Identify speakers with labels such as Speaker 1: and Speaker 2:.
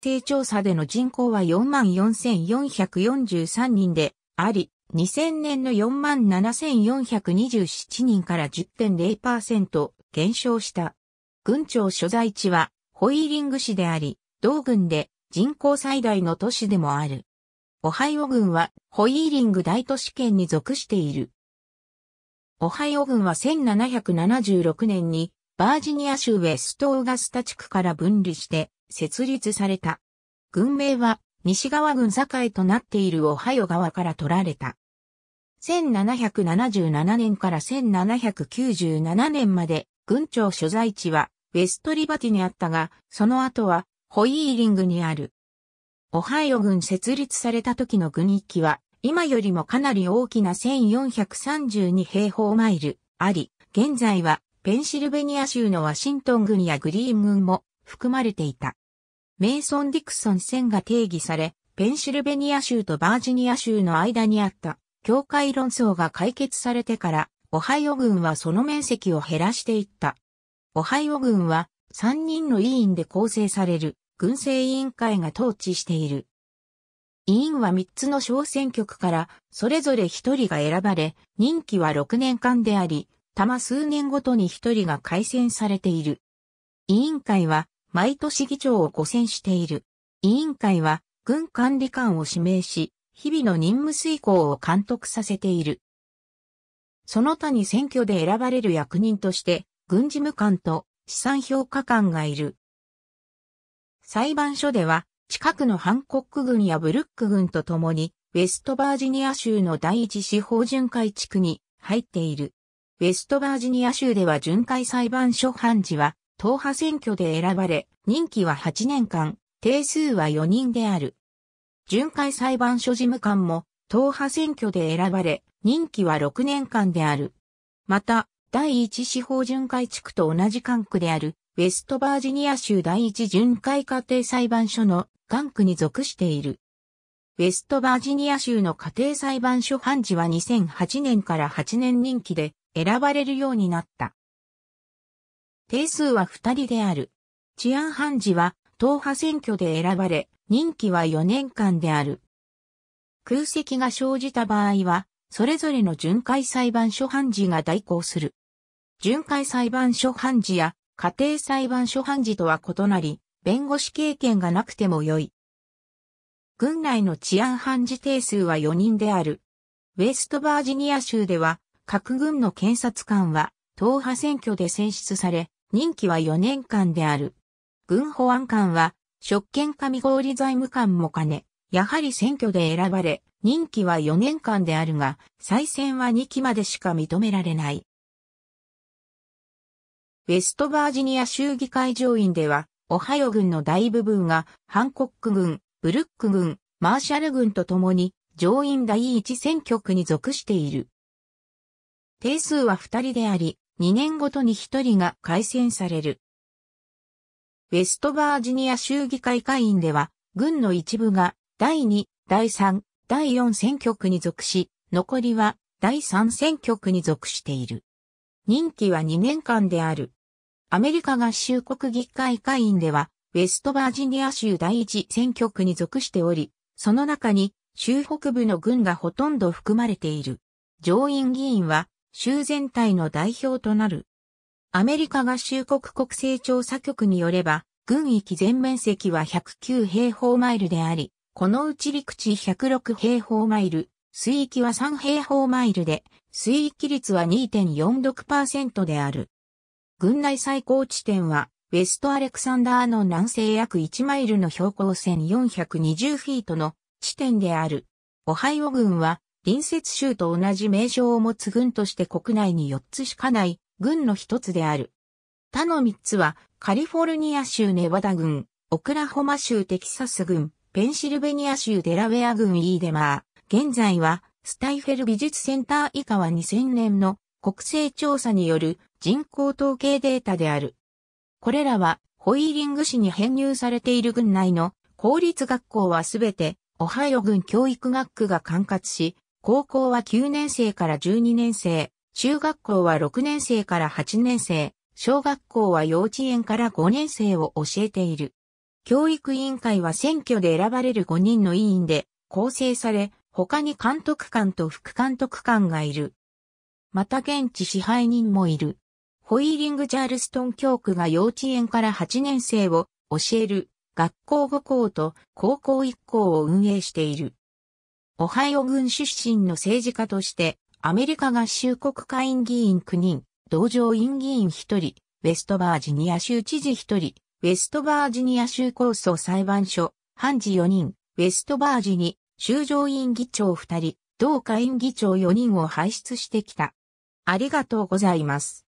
Speaker 1: 定調査での人口は44,443人であり、2000年の47,427人から10.0%減少した。郡庁所在地はホイーリング市であり、同郡で人口最大の都市でもある。オハイオ郡はホイーリング大都市圏に属している。オハイオ郡は1776年にバージニア州ウェストオーガスタ地区から分離して設立された。軍名は西側軍境となっているオハイオ川から取られた。1777年から1797年まで軍庁所在地はウェストリバティにあったが、その後はホイーリングにある。オハイオ軍設立された時の軍域は、今よりもかなり大きな1432平方マイルあり、現在はペンシルベニア州のワシントン軍やグリーン軍も含まれていた。メイソン・ディクソン線が定義され、ペンシルベニア州とバージニア州の間にあった境界論争が解決されてから、オハイオ軍はその面積を減らしていった。オハイオ軍は3人の委員で構成される軍政委員会が統治している。委員は3つの小選挙区からそれぞれ1人が選ばれ、任期は6年間であり、たま数年ごとに1人が改選されている。委員会は毎年議長を5選している。委員会は、軍管理官を指名し、日々の任務遂行を監督させている。その他に選挙で選ばれる役人として、軍事務官と資産評価官がいる。裁判所では、近くのハンコック軍やブルック軍とともに、ウェストバージニア州の第一司法巡回地区に入っている。ウェストバージニア州では巡回裁判所判事は、党派選挙で選ばれ、任期は8年間、定数は4人である。巡回裁判所事務官も、党派選挙で選ばれ、任期は6年間である。また、第一司法巡回地区と同じ管区である、ウェストバージニア州第一巡回家庭裁判所の管区に属している。ウェストバージニア州の家庭裁判所判事は2008年から8年任期で選ばれるようになった。定数は2人である。治安判事は、党派選挙で選ばれ、任期は4年間である。空席が生じた場合は、それぞれの巡回裁判所判事が代行する。巡回裁判所判事や家庭裁判所判事とは異なり、弁護士経験がなくても良い。軍内の治安判事定数は4人である。ウェストバージニア州では、各軍の検察官は、党派選挙で選出され、任期は4年間である。軍保安官は、職権上郡財務官も兼ね、やはり選挙で選ばれ、任期は4年間であるが、再選は2期までしか認められない。ウェストバージニア州議会上院では、オハヨ軍の大部分が、ハンコック軍、ブルック軍、マーシャル軍と共に、上院第一選挙区に属している。定数は2人であり、2年ごとに1人が改選される。ウェストバージニア州議会会員では、軍の一部が第2、第3、第4選挙区に属し、残りは第3選挙区に属している。任期は2年間である。アメリカ合衆国議会会員では、ウェストバージニア州第一選挙区に属しており、その中に州北部の軍がほとんど含まれている。上院議員は州全体の代表となる。アメリカ合衆国国勢調査局によれば、軍域全面積は109平方マイルであり、このうち陸地106平方マイル、水域は3平方マイルで、水域率は2.46%である。軍内最高地点は、ウェストアレクサンダーの南西約1マイルの標高線420フィートの地点である。オハイオ軍は隣接州と同じ名称を持つ軍として国内に4つしかない軍の一つである。他の3つは、カリフォルニア州ネバダ軍、オクラホマ州テキサス軍、ペンシルベニア州デラウェア軍イーデマー。現在は、スタイフェル美術センター以下は2000年の国勢調査による人口統計データである。これらは、ホイーリング市に編入されている軍内の公立学校はすべて、オハイオ軍教育学区が管轄し、高校は9年生から12年生、中学校は6年生から8年生、小学校は幼稚園から5年生を教えている。教育委員会は選挙で選ばれる5人の委員で構成され、他に監督官と副監督官がいる。また現地支配人もいる。ホイーリング・ジャールストン教区が幼稚園から8年生を教える学校5校と高校1校を運営している。オハイオ軍出身の政治家として、アメリカ合衆国会院議員9人、同上院議員1人、ウェストバージニア州知事1人、ウェストバージニア州構想裁判所、判事4人、ウェストバージニ、州上院議長2人、同下院議長4人を輩出してきた。ありがとうございます。